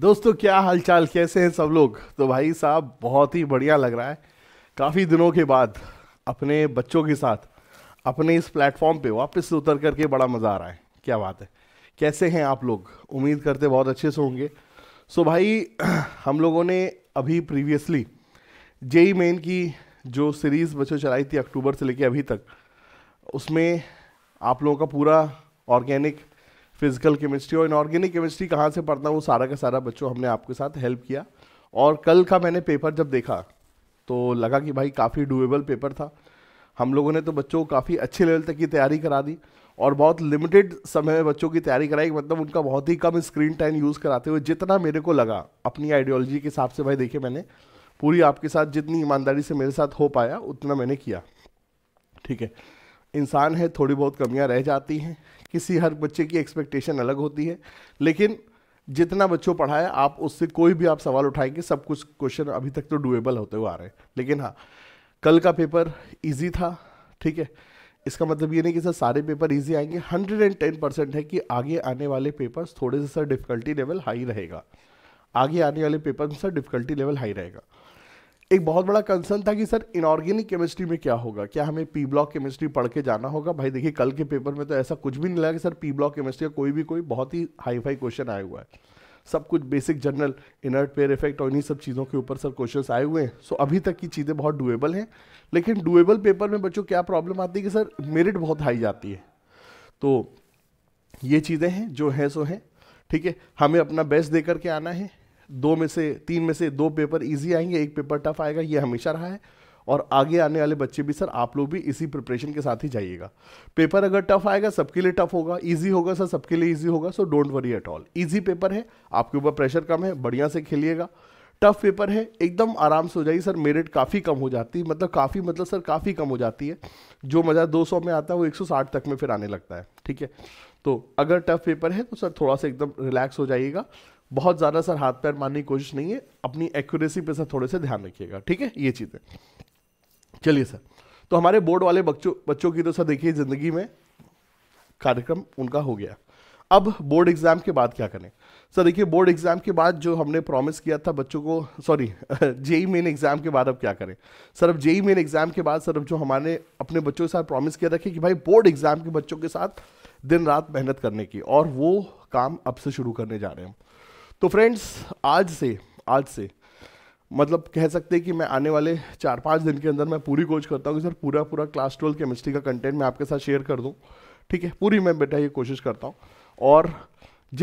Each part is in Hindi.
दोस्तों क्या हालचाल कैसे हैं सब लोग तो भाई साहब बहुत ही बढ़िया लग रहा है काफ़ी दिनों के बाद अपने बच्चों के साथ अपने इस प्लेटफॉर्म पे वापस उतर करके बड़ा मज़ा आ रहा है क्या बात है कैसे हैं आप लोग उम्मीद करते बहुत अच्छे से होंगे सो भाई हम लोगों ने अभी प्रीवियसली जेई मेन की जो सीरीज़ बच्चों चलाई थी अक्टूबर से लेके अभी तक उसमें आप लोगों का पूरा ऑर्गेनिक फिजिकल केमिस्ट्री और इनऑर्गेनिक केमिस्ट्री कहाँ से पढ़ना वो सारा का सारा बच्चों हमने आपके साथ हेल्प किया और कल का मैंने पेपर जब देखा तो लगा कि भाई काफ़ी डूएबल पेपर था हम लोगों ने तो बच्चों को काफ़ी अच्छे लेवल तक की तैयारी करा दी और बहुत लिमिटेड समय में बच्चों की तैयारी कराई मतलब उनका बहुत ही कम स्क्रीन टाइम यूज़ कराते हुए जितना मेरे को लगा अपनी आइडियोलॉजी के हिसाब से भाई देखे मैंने पूरी आपके साथ जितनी ईमानदारी से मेरे साथ हो पाया उतना मैंने किया ठीक है इंसान है थोड़ी बहुत कमियां रह जाती हैं किसी हर बच्चे की एक्सपेक्टेशन अलग होती है लेकिन जितना बच्चों पढ़ाया आप उससे कोई भी आप सवाल उठाएंगे सब कुछ क्वेश्चन अभी तक तो डुएबल होते हुए आ रहे हैं लेकिन हाँ कल का पेपर ईजी था ठीक है इसका मतलब ये नहीं कि सर सारे पेपर इजी आएंगे 110 परसेंट है कि आगे आने वाले पेपर्स थोड़े से सर डिफिकल्टी लेवल हाई रहेगा आगे आने वाले पेपर में सर डिफिकल्टी लेवल हाई रहेगा एक बहुत बड़ा कंसर्न था कि सर इनऑर्गेनिक केमिस्ट्री में क्या होगा क्या हमें पी ब्लॉक केमिस्ट्री पढ़ के जाना होगा भाई देखिए कल के पेपर में तो ऐसा कुछ भी नहीं लगा कि सर पी ब्लॉक केमिस्ट्री का कोई भी कोई बहुत ही हाई फाई क्वेश्चन आया हुआ है सब कुछ basic general inert pair effect और इन्हीं सब चीज़ों के ऊपर सर क्वेश्चन आए हुए हैं सो अभी तक की चीज़ें बहुत डुएबल हैं लेकिन डुएबल पेपर में बच्चों क्या प्रॉब्लम आती है कि सर मेरिट बहुत हाई जाती है तो ये चीज़ें हैं जो हैं सो हैं ठीक है हमें अपना बेस्ट दे करके आना है दो में से तीन में से दो पेपर ईजी आएंगे एक पेपर टफ आएगा ये हमेशा रहा है और आगे आने वाले बच्चे भी सर आप लोग भी इसी प्रिपरेशन के साथ ही जाइएगा पेपर अगर टफ आएगा सबके लिए टफ होगा इजी होगा सर सबके लिए इजी होगा so don't worry at all easy paper है आपके ऊपर प्रेशर कम है बढ़िया से खेलिएगा टफ पेपर है एकदम आराम से हो जाएगी सर मेरिट काफ़ी कम हो जाती है मतलब काफ़ी मतलब सर काफ़ी कम हो जाती है जो मज़ा 200 में आता है वो 160 तक में फिर आने लगता है ठीक है तो अगर टफ पेपर है तो सर थोड़ा सा एकदम रिलैक्स हो जाइएगा बहुत ज़्यादा सर हाथ पैर मारने की कोशिश नहीं है अपनी एक्यूरेसी पे सर थोड़े से ध्यान रखिएगा ठीक है ये चीज़ें चलिए सर तो हमारे बोर्ड वाले बच्चों बच्चों की तो सर देखिए ज़िंदगी में कार्यक्रम उनका हो गया अब बोर्ड एग्ज़ाम के बाद क्या करें सर देखिए बोर्ड एग्ज़ाम के बाद जो हमने प्रॉमिस किया था बच्चों को सॉरी जेई मेन एग्ज़ाम के बाद अब क्या करें सर अब जेई मेन एग्ज़ाम के बाद सर अब जो हमारे अपने बच्चों के साथ प्रॉमिस किया था कि भाई बोर्ड एग्ज़ाम के बच्चों के साथ दिन रात मेहनत करने की और वो काम अब से शुरू करने जा रहे हैं तो फ्रेंड्स आज से आज से मतलब कह सकते हैं कि मैं आने वाले चार पाँच दिन के अंदर मैं पूरी कोशिश करता हूँ कि सर पूरा पूरा क्लास ट्वेल्व केमिस्ट्री का कंटेंट मैं आपके साथ शेयर कर दूँ ठीक है पूरी मैं बेटा ये कोशिश करता हूँ और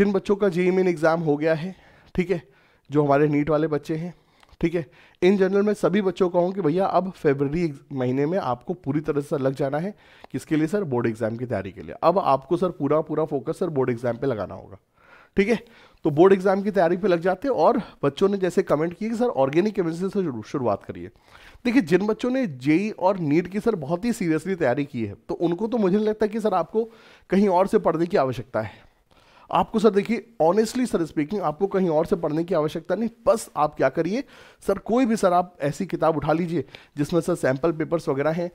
जिन बच्चों का जी मेन एग्ज़ाम हो गया है ठीक है जो हमारे नीट वाले बच्चे हैं ठीक है इन जनरल मैं सभी बच्चों को कहूँ कि भैया अब फेबररी महीने में आपको पूरी तरह से लग जाना है किसके लिए सर बोर्ड एग्ज़ाम की तैयारी के लिए अब आपको सर पूरा पूरा फोकस सर बोर्ड एग्ज़ाम पे लगाना होगा ठीक है तो बोर्ड एग्जाम की तैयारी पे लग जाते हैं और बच्चों ने जैसे कमेंट किए कि सर ऑर्गेनिक केमिस्ट्री से शुरुआत करिए देखिए जिन बच्चों ने जेई e और नीट की सर बहुत ही सीरियसली तैयारी की है तो उनको तो मुझे नहीं लगता कि सर आपको कहीं और से पढ़ने की आवश्यकता है आपको सर देखिए ऑनेस्टली सर स्पीकिंग आपको कहीं और से पढ़ने की आवश्यकता नहीं बस आप क्या करिए सर कोई भी सर आप ऐसी किताब उठा लीजिए जिसमें सर सैंपल पेपर्स वगैरह हैं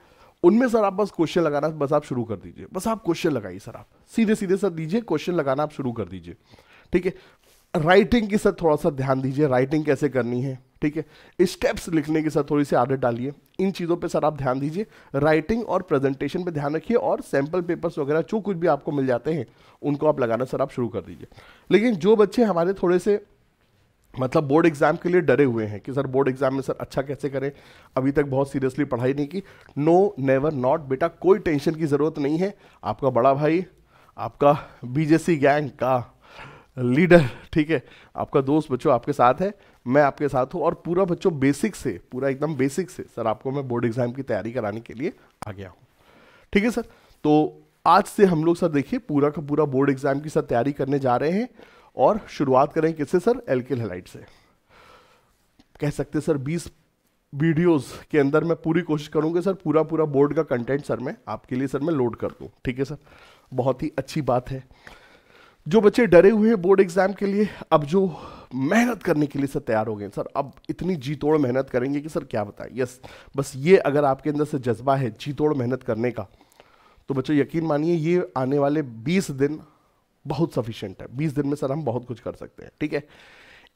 उनमें सर आप बस क्वेश्चन लगाना बस आप शुरू कर दीजिए बस आप क्वेश्चन लगाइए सर आप सीधे सीधे सर दीजिए क्वेश्चन लगाना आप शुरू कर दीजिए ठीक है राइटिंग के साथ थोड़ा सा ध्यान दीजिए राइटिंग कैसे करनी है ठीक है स्टेप्स लिखने के साथ थोड़ी सी आदत डालिए इन चीज़ों पे सर आप ध्यान दीजिए राइटिंग और प्रेजेंटेशन पे ध्यान रखिए और सैम्पल पेपर्स वगैरह जो कुछ भी आपको मिल जाते हैं उनको आप लगाना सर आप शुरू कर दीजिए लेकिन जो बच्चे हमारे थोड़े से मतलब बोर्ड एग्ज़ाम के लिए डरे हुए हैं कि सर बोर्ड एग्ज़ाम में सर अच्छा कैसे करें अभी तक बहुत सीरियसली पढ़ाई नहीं की नो नेवर नॉट बेटा कोई टेंशन की ज़रूरत नहीं है आपका बड़ा भाई आपका बीजेसी गैंग का लीडर ठीक है आपका दोस्त बच्चों आपके साथ है मैं आपके साथ हूँ और पूरा बच्चों बेसिक से पूरा एकदम बेसिक से सर आपको मैं बोर्ड एग्जाम की तैयारी कराने के लिए आ गया हूँ ठीक है सर तो आज से हम लोग सर देखिए पूरा का पूरा बोर्ड एग्जाम की सर तैयारी करने जा रहे हैं और शुरुआत करें किससे सर एल के हेलाइट से कह सकते सर बीस वीडियोस के अंदर मैं पूरी कोशिश करूंगा सर पूरा पूरा बोर्ड का कंटेंट सर मैं आपके लिए सर मैं लोड कर दूँ ठीक है सर बहुत ही अच्छी बात है जो बच्चे डरे हुए बोर्ड एग्जाम के लिए अब जो मेहनत करने के लिए सर तैयार हो गए सर अब इतनी जी तोड़ मेहनत करेंगे कि सर क्या बताएं यस बस ये अगर आपके अंदर से जज्बा है जी तोड़ मेहनत करने का तो बच्चों यकीन मानिए ये आने वाले 20 दिन बहुत सफिशेंट है 20 दिन में सर हम बहुत कुछ कर सकते हैं ठीक है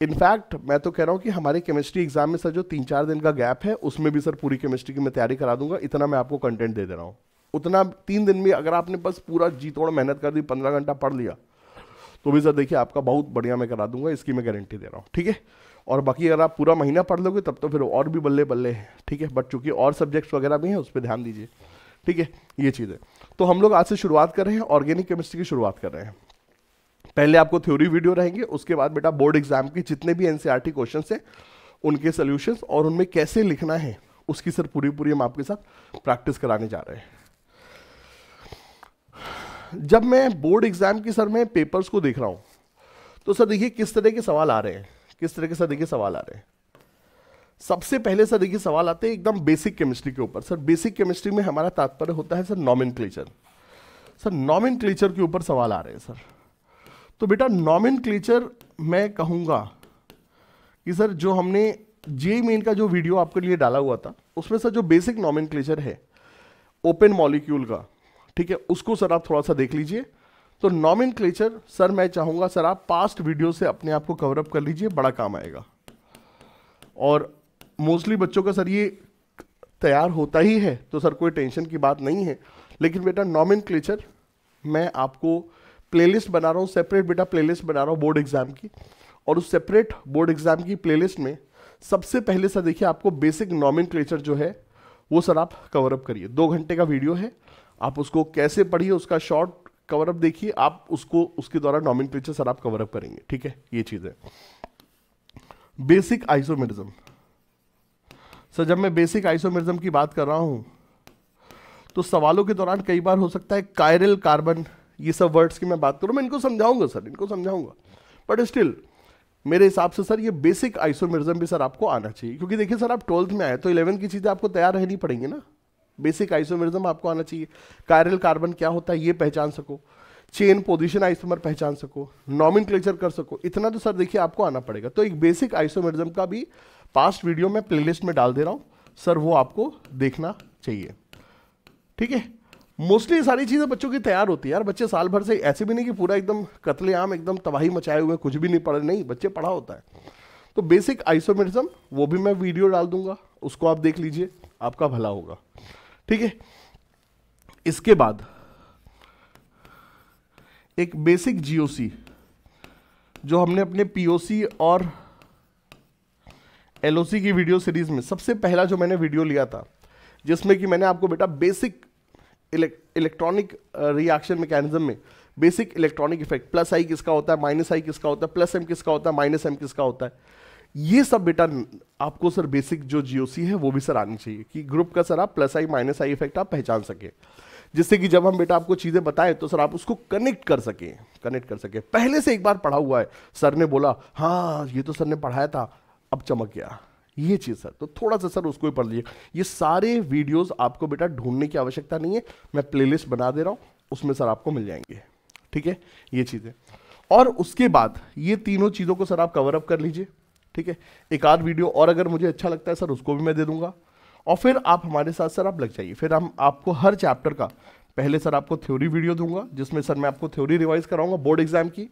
इनफैक्ट मैं तो कह रहा हूँ कि हमारे केमिस्ट्री एग्जाम में सर जो तीन चार दिन का गैप है उसमें भी सर पूरी केमिस्ट्री की मैं तैयारी करा दूंगा इतना मैं आपको कंटेंट दे दे रहा हूँ उतना तीन दिन में अगर आपने बस पूरा जी तोड़ मेहनत कर दी पंद्रह घंटा पढ़ लिया तो भी सर देखिए आपका बहुत बढ़िया मैं करा दूंगा इसकी मैं गारंटी दे रहा हूँ ठीक है और बाकी अगर आप पूरा महीना पढ़ लोगे तब तो फिर और भी बल्ले बल्ले हैं ठीक है बट चूंकि और सब्जेक्ट्स वगैरह भी हैं उस पर ध्यान दीजिए ठीक है ये चीज़ें तो हम लोग आज से शुरुआत कर रहे हैं ऑर्गेनिक केमिस्ट्री की शुरुआत कर रहे हैं पहले आपको थ्योरी वीडियो रहेंगे उसके बाद बेटा बोर्ड एग्जाम के जितने भी एन क्वेश्चन e हैं उनके सोल्यूशंस और उनमें कैसे लिखना है उसकी सर पूरी पूरी हम आपके साथ प्रैक्टिस कराने जा रहे हैं जब मैं बोर्ड एग्जाम की सर में पेपर्स को देख रहा हूं तो सर देखिए किस तरह के सवाल आ रहे हैं किस तरह के सर देखिए सवाल आ रहे हैं सबसे पहले सर देखिए सवाल आते हैं एकदम बेसिक केमिस्ट्री के ऊपर सर बेसिक केमिस्ट्री में हमारा तात्पर्य होता है सर नॉमिन सर नॉमिन के ऊपर सवाल आ रहे हैं सर तो बेटा नॉमिन मैं कहूंगा कि सर जो हमने जे मेन का जो वीडियो आपके लिए डाला हुआ था उसमें सर जो बेसिक नॉमिन है ओपन मॉलिक्यूल का ठीक है उसको सर आप थोड़ा सा देख लीजिए तो नॉमिन सर मैं चाहूँगा सर आप पास्ट वीडियो से अपने आप को कवरअप कर लीजिए बड़ा काम आएगा और मोस्टली बच्चों का सर ये तैयार होता ही है तो सर कोई टेंशन की बात नहीं है लेकिन बेटा नॉमिन मैं आपको प्लेलिस्ट बना रहा हूँ सेपरेट बेटा प्लेलिस्ट बना रहा हूँ बोर्ड एग्ज़ाम की और उस सेपरेट बोर्ड एग्ज़ाम की प्लेलिस्ट में सबसे पहले सर देखिए आपको बेसिक नॉमिन जो है वो सर आप कवरअप करिए दो घंटे का वीडियो है आप उसको कैसे पढ़िए उसका शॉर्ट कवर अप देखिए आप उसको उसके द्वारा नॉमिन सर आप कवरअप करेंगे ठीक है ये चीज़ है बेसिक आइसोमेरिज्म सर जब मैं बेसिक आइसोमेरिज्म की बात कर रहा हूं तो सवालों के दौरान कई बार हो सकता है कायरल कार्बन ये सब वर्ड्स की मैं बात करूं मैं इनको समझाऊंगा सर इनको समझाऊंगा बट स्टिल मेरे हिसाब से सर ये बेसिक आइसोमेरिज्म भी सर आपको आना चाहिए क्योंकि देखिए सर आप ट्वेल्थ में आए तो इलेवन की चीज़ें आपको तैयार रहनी पड़ेंगी ना बेसिक आइसोमेरिज्म आपको आना चाहिए कायरल कार्बन क्या होता है ये पहचान सको चेन पोजिशन आइसोमर पहचान सको नॉमिन कर सको इतना तो सर देखिए आपको आना पड़ेगा तो एक बेसिक आइसोमेरिज्म का भी पास्ट वीडियो में प्लेलिस्ट में डाल दे रहा हूँ सर वो आपको देखना चाहिए ठीक है मोस्टली सारी चीज़ें बच्चों की तैयार होती है यार बच्चे साल भर से ऐसे भी नहीं कि पूरा एकदम कतलेआम एकदम तबाही मचाए हुए कुछ भी नहीं पढ़े नहीं बच्चे पढ़ा होता है तो बेसिक आइसोमेरिज्म वो भी मैं वीडियो डाल दूंगा उसको आप देख लीजिए आपका भला होगा ठीक है इसके बाद एक बेसिक जीओसी जो हमने अपने पीओसी और एलओसी की वीडियो सीरीज में सबसे पहला जो मैंने वीडियो लिया था जिसमें कि मैंने आपको बेटा बेसिक इलेक्ट्रॉनिक रिएक्शन मैकेनिज्म में basic electronic effect plus I किसका होता है माइनस आई किसका होता है प्लस एम किसका होता है माइनस एम किसका होता है ये सब बेटा आपको सर बेसिक जो जीओसी है वो भी सर आनी चाहिए कि ग्रुप का सर आप plus I minus I effect आप पहचान सके जिससे कि जब हम बेटा आपको चीज़ें बताएं तो सर आप उसको कनेक्ट कर सकें कनेक्ट कर सके पहले से एक बार पढ़ा हुआ है सर ने बोला हाँ ये तो सर ने पढ़ाया था अब चमक गया ये चीज़ सर तो थोड़ा सा सर उसको ही पढ़ लिए ये सारे वीडियोस आपको बेटा ढूंढने की आवश्यकता नहीं है मैं प्लेलिस्ट बना दे रहा हूँ उसमें सर आपको मिल जाएंगे ठीक है ये चीज़ें और उसके बाद ये तीनों चीज़ों को सर आप कवर अप कर लीजिए ठीक है एक आध वीडियो और अगर मुझे अच्छा लगता है सर उसको भी मैं दे दूंगा और फिर आप हमारे साथ सर आप लग जाइए फिर हम आपको हर चैप्टर का पहले सर आपको थ्योरी वीडियो दूंगा जिसमें सर मैं आपको थ्योरी रिवाइज कराऊंगा बोर्ड एग्जाम की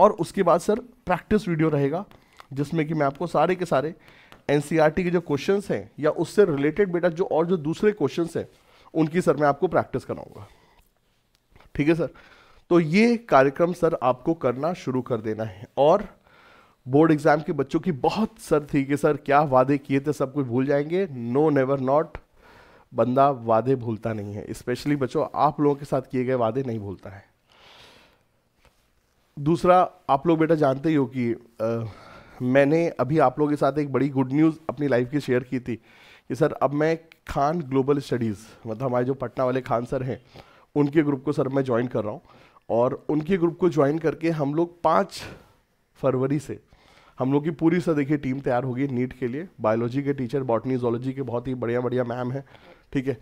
और उसके बाद सर प्रैक्टिस वीडियो रहेगा जिसमें कि मैं आपको सारे के सारे एन के जो क्वेश्चन हैं या उससे रिलेटेड बेटा जो और जो दूसरे क्वेश्चन हैं उनकी सर मैं आपको प्रैक्टिस कराऊंगा ठीक है सर तो ये कार्यक्रम सर आपको करना शुरू कर देना है और बोर्ड एग्जाम के बच्चों की बहुत सर थी कि सर क्या वादे किए थे सब कुछ भूल जाएंगे नो नेवर नॉट बंदा वादे भूलता नहीं है स्पेशली बच्चों आप लोगों के साथ किए गए वादे नहीं भूलता है दूसरा आप लोग बेटा जानते ही हो कि आ, मैंने अभी आप लोगों के साथ एक बड़ी गुड न्यूज़ अपनी लाइफ की शेयर की थी कि सर अब मैं खान ग्लोबल स्टडीज़ मतलब हमारे जो पटना वाले खान सर हैं उनके ग्रुप को सर मैं ज्वाइन कर रहा हूँ और उनके ग्रुप को ज्वाइन करके हम लोग पाँच फरवरी से हम लोग की पूरी सर देखिए टीम तैयार होगी नीट के लिए बायोलॉजी के टीचर बॉटनी जोलॉजी के बहुत ही बढ़िया बढ़िया मैम हैं ठीक है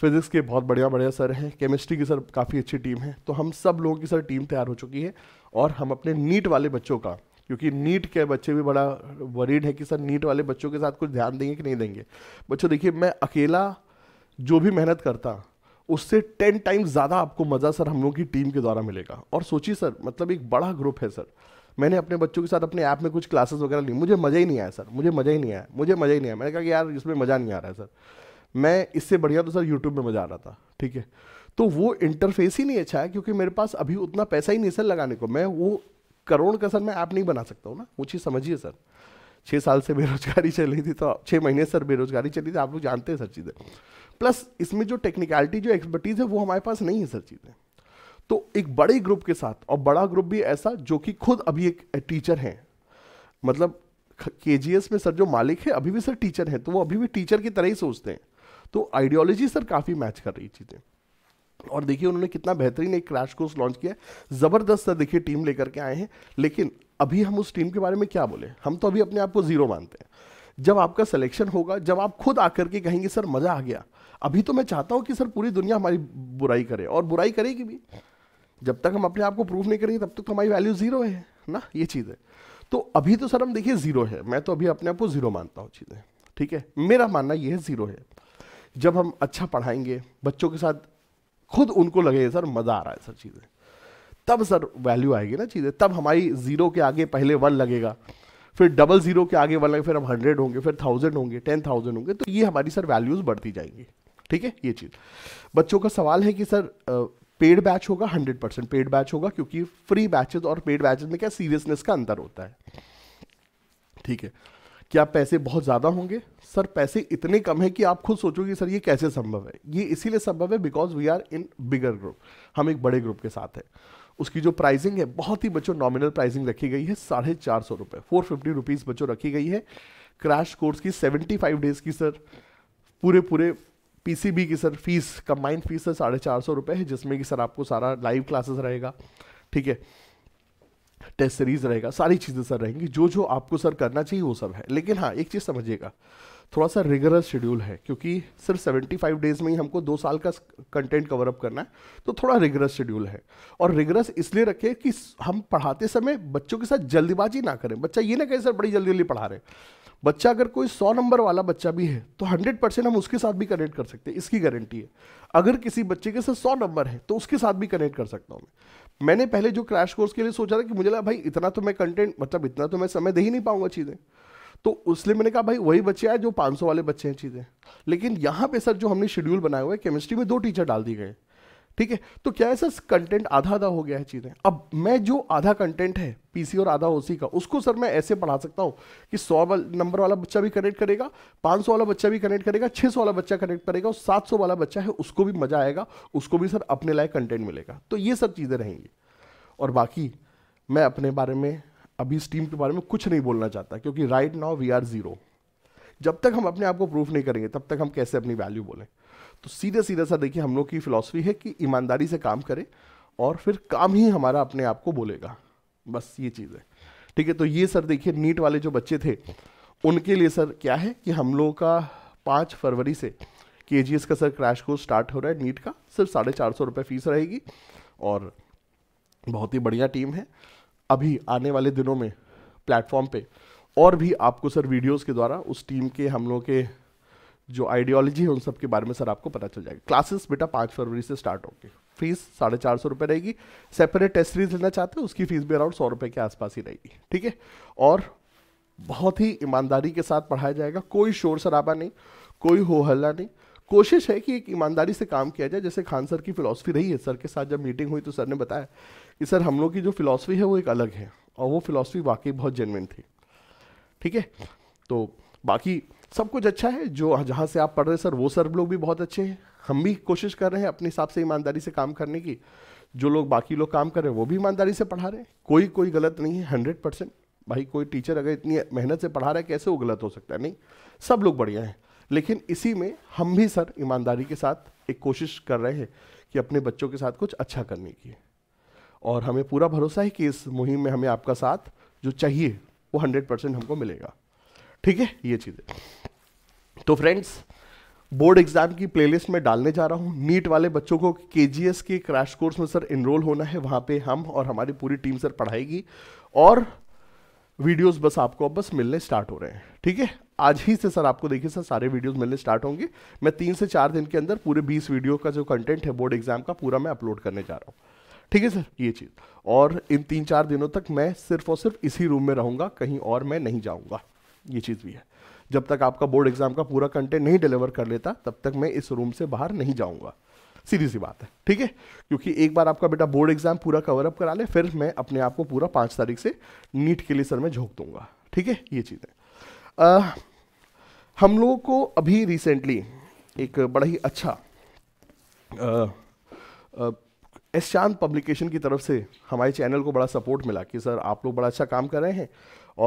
फिजिक्स के बहुत बढ़िया बढ़िया सर हैं केमिस्ट्री की सर काफ़ी अच्छी टीम है तो हम सब लोगों की सर टीम तैयार हो चुकी है और हम अपने नीट वाले बच्चों का क्योंकि नीट के बच्चे भी बड़ा वरीड है कि सर नीट वाले बच्चों के साथ कुछ ध्यान देंगे कि नहीं देंगे बच्चों देखिए मैं अकेला जो भी मेहनत करता उससे टेन टाइम्स ज़्यादा आपको मज़ा सर हम लोग की टीम के द्वारा मिलेगा और सोचिए सर मतलब एक बड़ा ग्रुप है सर मैंने अपने बच्चों के साथ अपने ऐप में कुछ क्लासेस वगैरह ली मुझे मज़ा ही नहीं आया सर मुझे मज़ा ही नहीं आया मुझे मज़ा ही नहीं आया मैंने कहा कि यार इसमें मज़ा नहीं आ रहा है सर मैं इससे बढ़िया तो सर यूट्यूब में मज़ा आ रहा था ठीक है तो वो इंटरफेस ही नहीं अच्छा है क्योंकि मेरे पास अभी उतना पैसा ही नहीं सर लगाने को मैं वो करोड़ का सर मैं ऐप नहीं बना सकता हूँ ना वो चीज़ समझिए सर छः साल से बेरोजगारी चल रही थी तो छः महीने सर बेरोजगारी चली थी आप लोग जानते हैं सर चीज़ें प्लस इसमें जो टेक्निकलिटी जो एक्सपर्टीज़ है वो हमारे पास नहीं है सर चीज़ें तो एक बड़े ग्रुप के साथ और बड़ा ग्रुप भी ऐसा जो कि खुद अभी एक टीचर है मतलब के में सर जो मालिक है अभी भी सर टीचर हैं तो वो अभी भी टीचर की तरह ही सोचते हैं तो आइडियोलॉजी सर काफ़ी मैच कर रही चीज़ें और देखिए उन्होंने कितना बेहतरीन एक क्रैश कोर्स लॉन्च किया ज़बरदस्त सर देखिए टीम लेकर के आए हैं लेकिन अभी हम उस टीम के बारे में क्या बोले हम तो अभी अपने आप को ज़ीरो मानते हैं जब आपका सिलेक्शन होगा जब आप खुद आकर के कहेंगे सर मज़ा आ गया अभी तो मैं चाहता हूँ कि सर पूरी दुनिया हमारी बुराई करे और बुराई करेगी भी जब तक हम अपने आप को प्रूव नहीं करेंगे तब तक तो हमारी वैल्यू ज़ीरो है ना ये चीज़ है तो अभी तो सर हम देखिए ज़ीरो है मैं तो अभी अपने आप को ज़ीरो मानता हूँ चीज़ें ठीक है मेरा मानना यह है ज़ीरो है जब हम अच्छा पढ़ाएंगे बच्चों के साथ खुद उनको लगे सर मज़ा आ रहा है सर चीज़ें तब सर वैल्यू आएगी ना चीज़ें तब हमारी ज़ीरो के आगे पहले वन लगेगा फिर डबल ज़ीरो के आगे वन लगेगा फिर हम हंड्रेड होंगे फिर थाउजेंड होंगे टेन थाउजेंड होंगे तो ये हमारी सर वैल्यूज़ बढ़ती जाएंगी ठीक है ये चीज़ बच्चों का सवाल है कि सर पेड बैच होगा हंड्रेड परसेंट पेड बैच होगा क्योंकि फ्री बैचेज और पेड बैचेज में क्या सीरियसनेस का अंतर होता है ठीक है क्या पैसे बहुत ज़्यादा होंगे सर पैसे इतने कम है कि आप खुद सोचोगे सर ये कैसे संभव है ये इसीलिए संभव है because we are in bigger group हम एक बड़े ग्रुप के साथ हैं उसकी जो प्राइसिंग है बहुत ही बच्चों नॉमिनल प्राइसिंग रखी गई है साढ़े चार सौ रुपये फोर फिफ्टी रुपीज़ बच्चों रखी गई है क्रैश कोर्स की सेवेंटी फाइव डेज़ की सर पूरे पूरे पीसीबी की सर फीस कंबाइंड फीस है साढ़े चार सौ रुपये है जिसमें कि सर आपको सारा लाइव क्लासेस रहेगा ठीक है टेस्ट सीरीज रहेगा सारी चीज़ें सर रहेंगी जो जो आपको सर करना चाहिए वो सब है लेकिन हाँ एक चीज़ समझिएगा थोड़ा सा रेगुलर शेड्यूल है क्योंकि सिर्फ 75 डेज में ही हमको दो साल का कंटेंट कवर अप करना है तो थोड़ा रेगुलर शेड्यूल है और रेगुलर इसलिए रखे कि हम पढ़ाते समय बच्चों के साथ जल्दबाजी ना करें बच्चा ये ना कहे सर बड़ी जल्दी जल्दी पढ़ा रहे हैं बच्चा अगर कोई सौ नंबर वाला बच्चा भी है तो हंड्रेड परसेंट हम उसके साथ भी कनेक्ट कर सकते हैं इसकी गारंटी है अगर किसी बच्चे के साथ सौ नंबर है तो उसके साथ भी कनेक्ट कर सकता हूँ मैं मैंने पहले जो क्रैश कोर्स के लिए सोचा था कि मुझे लगा भाई इतना तो मैं कंटेंट मतलब इतना तो मैं समय दे ही नहीं पाऊंगा चीज़ें तो उसलिए मैंने कहा भाई वही बच्चे आए जो 500 वाले बच्चे हैं चीज़ें लेकिन यहाँ पे सर जो हमने शेड्यूल बनाया हुआ है केमिस्ट्री में दो टीचर डाल दिए गए ठीक है तो क्या है सर कंटेंट आधा आधा हो गया है चीज़ें अब मैं जो आधा कंटेंट है पीसी और आधा ओसी का उसको सर मैं ऐसे पढ़ा सकता हूं कि सौ नंबर वाला बच्चा भी कनेक्ट करेगा पाँच सौ वाला बच्चा भी कनेक्ट करेगा छः सौ वाला बच्चा कनेक्ट करेगा और सात सौ वाला बच्चा है उसको भी मज़ा आएगा उसको भी सर अपने लायक कंटेंट मिलेगा तो ये सब चीज़ें रहेंगी और बाकी मैं अपने बारे में अभी इस टीम के बारे में कुछ नहीं बोलना चाहता क्योंकि right now we are zero जब तक हम अपने आप को प्रूफ नहीं करेंगे तब तक हम कैसे अपनी वैल्यू बोलें तो सीधे सीधा सा देखिए हम लोग की फ़िलासफ़ी है कि ईमानदारी से काम करें और फिर काम ही हमारा अपने आप को बोलेगा बस ये चीज़ है ठीक है तो ये सर देखिए नीट वाले जो बच्चे थे उनके लिए सर क्या है कि हम लोगों का पाँच फरवरी से के जी एस का सर क्रैश कोर्स स्टार्ट हो रहा है नीट का सिर्फ साढ़े चार सौ रुपये फीस रहेगी और बहुत ही बढ़िया टीम है अभी आने वाले दिनों में प्लेटफॉर्म पे और भी आपको सर वीडियोस के द्वारा उस टीम के हम लोग के जो आइडियोलॉजी है उन सब के बारे में सर आपको पता चल जाएगा क्लासेस बेटा पाँच फरवरी से स्टार्ट होगी फीस साढ़े चार सौ रुपये रहेगी सेपरेट टेस्ट सीरीज लेना चाहते हैं उसकी फीस भी अराउंड सौ रुपये के आसपास ही रहेगी ठीक है और बहुत ही ईमानदारी के साथ पढ़ाया जाएगा कोई शोर शराबा नहीं कोई हो हल्ला नहीं कोशिश है कि एक ईमानदारी से काम किया जाए जैसे खान सर की फ़िलासफ़ी रही है सर के साथ जब मीटिंग हुई तो सर ने बताया कि सर हम लोग की जो फ़िलासफ़ी है वो एक अलग है और वो फ़िलासफ़ी वाकई बहुत जेनविन थी ठीक है तो बाकी सब कुछ अच्छा है जो जहाँ से आप पढ़ रहे सर वो सर लोग भी बहुत अच्छे हैं हम भी कोशिश कर रहे हैं अपने हिसाब से ईमानदारी से काम करने की जो लोग बाकी लोग काम कर रहे हैं वो भी ईमानदारी से पढ़ा रहे हैं कोई कोई गलत नहीं है हंड्रेड परसेंट भाई कोई टीचर अगर इतनी मेहनत से पढ़ा रहा है कैसे वो गलत हो सकता है नहीं सब लोग बढ़िया हैं लेकिन इसी में हम भी सर ईमानदारी के साथ एक कोशिश कर रहे हैं कि अपने बच्चों के साथ कुछ अच्छा करने की और हमें पूरा भरोसा है कि इस मुहिम में हमें आपका साथ जो चाहिए वो हंड्रेड परसेंट हमको मिलेगा ठीक है ये चीज़ें तो फ्रेंड्स बोर्ड एग्जाम की प्लेलिस्ट में डालने जा रहा हूँ नीट वाले बच्चों को के के क्रैश कोर्स में सर इनरोल होना है वहाँ पे हम और हमारी पूरी टीम सर पढ़ाएगी और वीडियोस बस आपको अब बस मिलने स्टार्ट हो रहे हैं ठीक है आज ही से सर आपको देखिए सर सारे वीडियोस मिलने स्टार्ट होंगे मैं तीन से चार दिन के अंदर पूरे बीस वीडियो का जो कंटेंट है बोर्ड एग्जाम का पूरा मैं अपलोड करने जा रहा हूँ ठीक है सर ये चीज़ और इन तीन चार दिनों तक मैं सिर्फ और सिर्फ इसी रूम में रहूँगा कहीं और मैं नहीं जाऊँगा ये चीज़ भी है जब तक आपका बोर्ड एग्जाम का पूरा कंटेंट नहीं डिलीवर कर लेता तब तक मैं इस रूम से बाहर नहीं जाऊंगा सीधी सी बात है ठीक है क्योंकि एक बार आपका बेटा बोर्ड एग्जाम पूरा कवर अप करा ले फिर मैं अपने आप को पूरा पाँच तारीख से नीट के लिए सर मैं झोंक दूंगा ठीक है ये चीज़ें हम लोगों को अभी रिसेंटली एक बड़ा ही अच्छा एशांत पब्लिकेशन की तरफ से हमारे चैनल को बड़ा सपोर्ट मिला कि सर आप लोग बड़ा अच्छा काम कर रहे हैं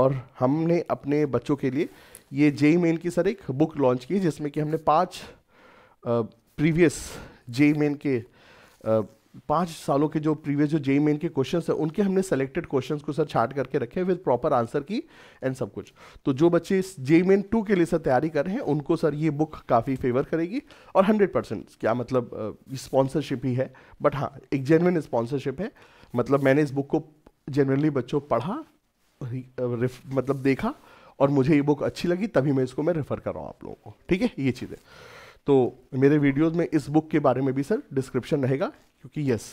और हमने अपने बच्चों के लिए ये जेई मेन की सर एक बुक लॉन्च की जिसमें कि हमने पाँच प्रीवियस जेई मेन के पाँच सालों के जो प्रीवियस जो जेई मेन के क्वेश्चन हैं उनके हमने सेलेक्टेड क्वेश्चन को सर छाट करके रखे हैं with proper answer key and सब कुछ तो जो बच्चे इस जेई मेन टू के लिए सर तैयारी कर रहे हैं उनको सर ये बुक काफ़ी फेवर करेगी और हंड्रेड परसेंट क्या मतलब स्पॉन्सरशिप ही है बट हाँ एक जेनविन स्पॉन्सरशिप है मतलब मैंने इस बुक को जनरली बच्चों पढ़ा मतलब देखा और मुझे ये बुक अच्छी लगी तभी मैं इसको मैं रेफ़र कर रहा हूँ आप लोगों को ठीक है ये चीज़ें तो मेरे वीडियोज़ में इस बुक के बारे में भी सर डिस्क्रिप्शन रहेगा क्योंकि यस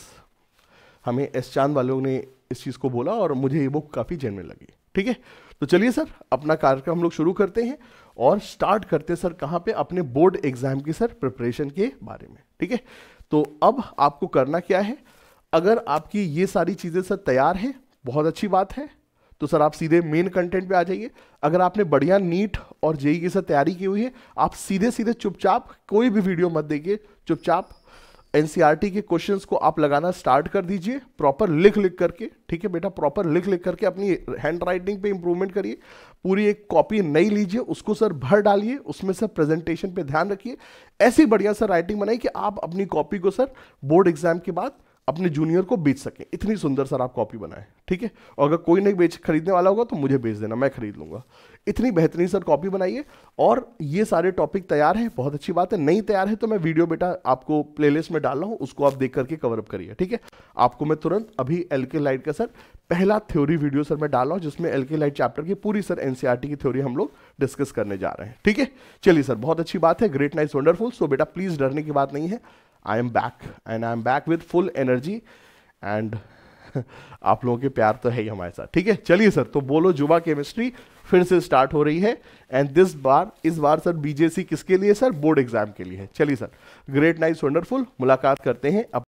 हमें एस चांद वालों ने इस चीज़ को बोला और मुझे ये बुक काफ़ी जेनविन लगी ठीक है तो चलिए सर अपना कार्यक्रम हम लोग शुरू करते हैं और स्टार्ट करते हैं सर कहाँ पे अपने बोर्ड एग्जाम की सर प्रिपरेशन के बारे में ठीक है तो अब आपको करना क्या है अगर आपकी ये सारी चीज़ें सर तैयार है बहुत अच्छी बात है तो सर आप सीधे मेन कंटेंट पे आ जाइए अगर आपने बढ़िया नीट और जेई की सर तैयारी की हुई है आप सीधे सीधे चुपचाप कोई भी वीडियो मत देखिए चुपचाप एन e के क्वेश्चन को आप लगाना स्टार्ट कर दीजिए प्रॉपर लिख लिख करके ठीक है बेटा प्रॉपर लिख लिख करके अपनी हैंड राइटिंग पर इंप्रूवमेंट करिए पूरी एक कॉपी नहीं लीजिए उसको सर भर डालिए उसमें सर प्रेजेंटेशन पे ध्यान रखिए ऐसी बढ़िया सर राइटिंग बनाई कि आप अपनी कॉपी को सर बोर्ड एग्जाम के बाद अपने जूनियर को बेच सकें इतनी सुंदर सर आप कॉपी बनाएं ठीक है और अगर कोई नहीं बेच खरीदने वाला होगा तो मुझे बेच देना मैं खरीद लूंगा इतनी बेहतरीन सर कॉपी बनाइए और ये सारे टॉपिक तैयार हैं बहुत अच्छी बात है नहीं तैयार है तो मैं वीडियो बेटा आपको प्लेलिस्ट में डाल रहा हूँ उसको आप देख करके कवरअप करिए ठीक है आपको मैं तुरंत अभी एल के लाइट का सर पहला थ्योरी वीडियो सर मैं डाल रहा हूँ जिसमें एल के लाइट चैप्टर की पूरी सर एन e की थ्योरी हम लोग डिस्कस करने जा रहे हैं ठीक है चलिए सर बहुत अच्छी बात है ग्रेट नाइस वंडरफुल सो बेटा प्लीज़ डरने की बात नहीं है I am back and I am back with full energy and आप लोगों के प्यार तो है ही हमारे साथ ठीक है चलिए सर तो बोलो जुबा केमिस्ट्री फिर से स्टार्ट हो रही है एंड दिस बार इस बार सर बीजेसी किसके लिए सर बोर्ड एग्जाम के लिए है चलिए सर ग्रेट नाइस वंडरफुल मुलाकात करते हैं अब